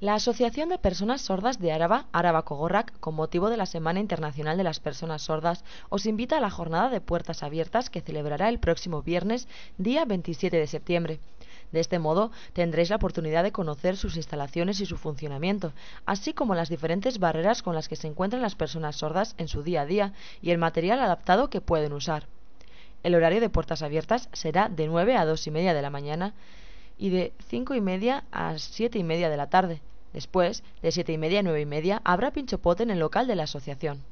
La Asociación de Personas Sordas de Áraba, Áraba Cogorrak, con motivo de la Semana Internacional de las Personas Sordas, os invita a la jornada de puertas abiertas que celebrará el próximo viernes, día 27 de septiembre. De este modo, tendréis la oportunidad de conocer sus instalaciones y su funcionamiento, así como las diferentes barreras con las que se encuentran las personas sordas en su día a día y el material adaptado que pueden usar. El horario de puertas abiertas será de 9 a 2 y media de la mañana y de 5 y media a 7 y media de la tarde. Después, de siete y media a nueve y media, habrá pote en el local de la asociación.